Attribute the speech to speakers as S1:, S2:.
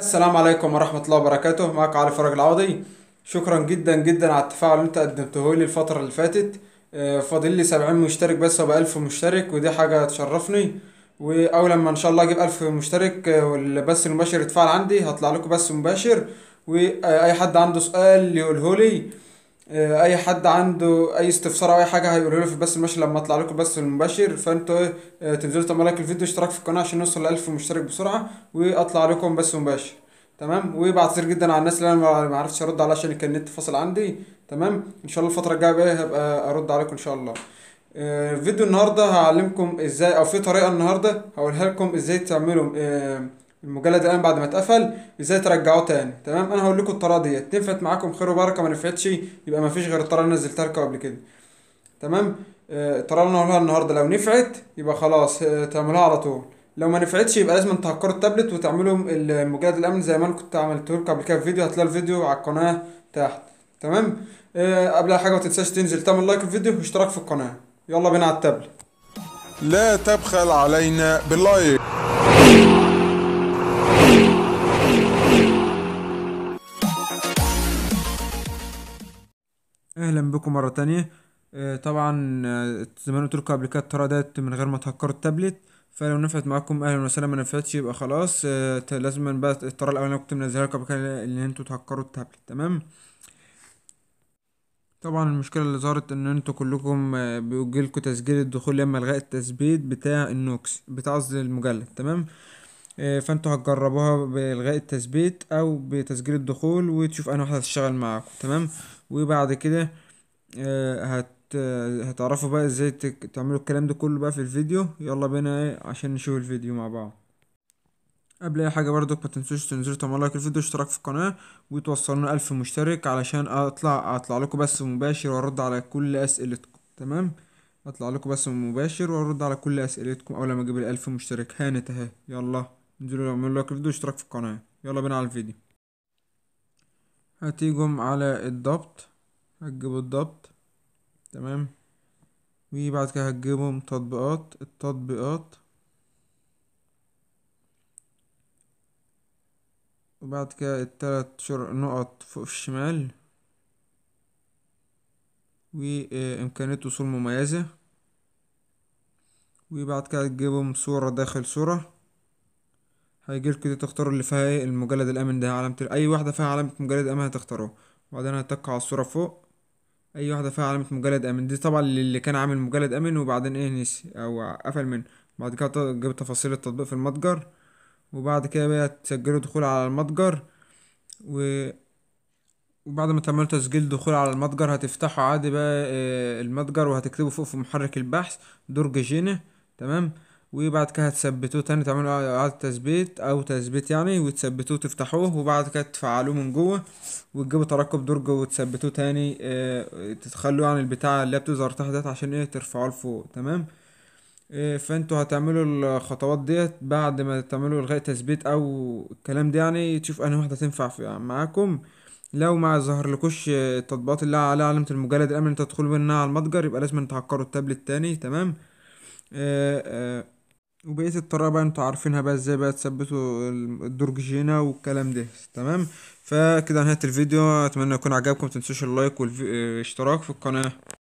S1: السلام عليكم ورحمة الله وبركاته معك علي فرج العوضي شكرا جدا جدا على التفاعل اللي انت قدمته لي الفترة اللي فاتت آه، فاضل لي 70 مشترك بس وبقى 1000 مشترك ودي حاجة تشرفني واول ما ان شاء الله اجيب 1000 مشترك آه، والبث المباشر يتفاعل عندي هطلع لكم بث مباشر واي حد عنده سؤال يقوله لي آه، اي حد عنده اي استفسار او اي حاجه هيقولوا له في البث المباشر لما اطلع لكم بث المباشر فانتوا ايه آه، تنزلوا تعملوا لايك الفيديو اشتراك في القناه عشان نوصل ل 1000 مشترك بسرعه واطلع لكم بث مباشر تمام وبعتذر جدا على الناس اللي انا ما عرفتش ارد عليها عشان كان النت فاصل عندي تمام ان شاء الله الفتره الجايه بقى هبقى ارد عليكم ان شاء الله آه، فيديو النهارده هعلمكم ازاي او في طريقه النهارده هقولها لكم ازاي تعملوا المجلد الان بعد ما اتقفل ازاي ترجعوه تاني تمام انا هقول لكم الطريقه ديت نفعت معاكم خير وبركه ما نفعتش يبقى ما فيش غير الطريقه اللي نزلتها لكم قبل كده تمام آه، الطريقه اللي هنقولها النهارده لو نفعت يبقى خلاص آه، تعملوها على طول لو ما نفعتش يبقى لازم تهكروا التابلت وتعملوا المجلد الامن زي ما انا كنت عملته لكم قبل كده في فيديو هتلاقوا الفيديو على القناه تحت تمام آه، قبل حاجه ما تنساش تنزل تعمل لايك الفيديو واشتراك في القناه يلا بينا على التابلت لا تبخل علينا باللايك اهلا بكم مره تانية آه، طبعا آه، زي ما قلت قلتلكوا قبل كده الطريقه ديت من غير ما تهكروا التابلت فلو نفعت معاكم اهلا وسهلا ما نفعتش يبقى خلاص آه، لازم بقى الطريقه الاولانيه كنت منزلها لكم قبل كده ان انتوا تهكروا التابلت تمام طبعا المشكله اللي ظهرت ان انتوا كلكم بيجيلكوا تسجيل الدخول لما الغاء التثبيت بتاع النوكس بتاع قصدي المجلد تمام فانتوا هتجربوها بالغاء التثبيت او بتسجيل الدخول وتشوف انا واحده تشتغل معاكم تمام وبعد كده آه، هت هتعرفوا بقى ازاي تعملوا الكلام ده كله بقى في الفيديو يلا بينا ايه عشان نشوف الفيديو مع بعض قبل اي حاجه برضو ما تنسوش تنزلوا تعملوا لايك الفيديو واشتراك في القناه وتوصلنا الف مشترك علشان اطلع اطلع لكم بس مباشر وارد على كل اسئلتكم تمام اطلع لكم بس مباشر وارد على كل اسئلتكم اول ما اجيب الالف مشترك هانت اهي يلا انزلوا اعملوا لايك الفيديو اشتراك في القناه يلا بينا على الفيديو هتيجوا على الضبط هتجيب الضبط تمام وبعد كده هتجيبهم تطبيقات التطبيقات وبعد كده التلات شر نقط فوق الشمال وإمكانية وصول مميزة وبعد كده تجيبهم صورة داخل صورة هيجيلكوا دي تختاروا اللي فيها إيه؟ المجلد الأمن ده علامة أي واحدة فيها علامة مجلد أمن هتختاروها وبعدين هتك على الصورة فوق اي واحده فيها علامه مجلد امن دي طبعا اللي كان عامل مجلد امن وبعدين ايه نسي او قفل منه بعد كده تجيب تفاصيل التطبيق في المتجر وبعد كده بقى تسجلوا دخول على المتجر و وبعد ما تعملوا تسجيل دخول على المتجر هتفتحوا عادي بقى آه، المتجر وهتكتبوا فوق في محرك البحث درج جيني تمام وبعد كده هتثبتوه تاني تعملوا اعادة تثبيت او تثبيت يعني وتثبتوه تفتحوه وبعد كده تفعلوه من جوه وتجيبوا تركب درج وتثبتوه تاني اه تتخلوا عن يعني البتاع اللي بتظهر تحت ديت عشان ايه ترفعوه لفوق تمام اه فانتوا هتعملوا الخطوات ديت بعد ما تعملوا الغاء تثبيت او الكلام ده يعني تشوف انهي واحده تنفع في معاكم لو ما ظهر لكوش التطبيقات آه، اللي عليها علامه المجلد الامن تدخلوا منها على المتجر يبقى لازم تهكروا التابلت تاني تمام آآ اه آآ آه، وبقية الطريقة بقى انتوا عارفينها بقى ازاي بقى تثبتوا الدرججينة والكلام ده تمام فكده نهاية الفيديو اتمنى يكون عجبكم متنسوش اللايك والاشتراك في القناة